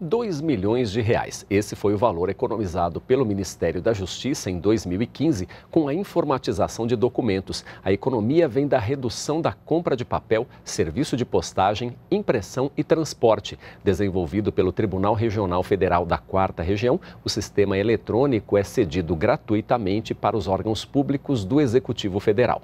2 milhões de reais. Esse foi o valor economizado pelo Ministério da Justiça em 2015 com a informatização de documentos. A economia vem da redução da compra de papel, serviço de postagem, impressão e transporte. Desenvolvido pelo Tribunal Regional Federal da Quarta Região, o sistema eletrônico é cedido gratuitamente para os órgãos públicos do Executivo Federal.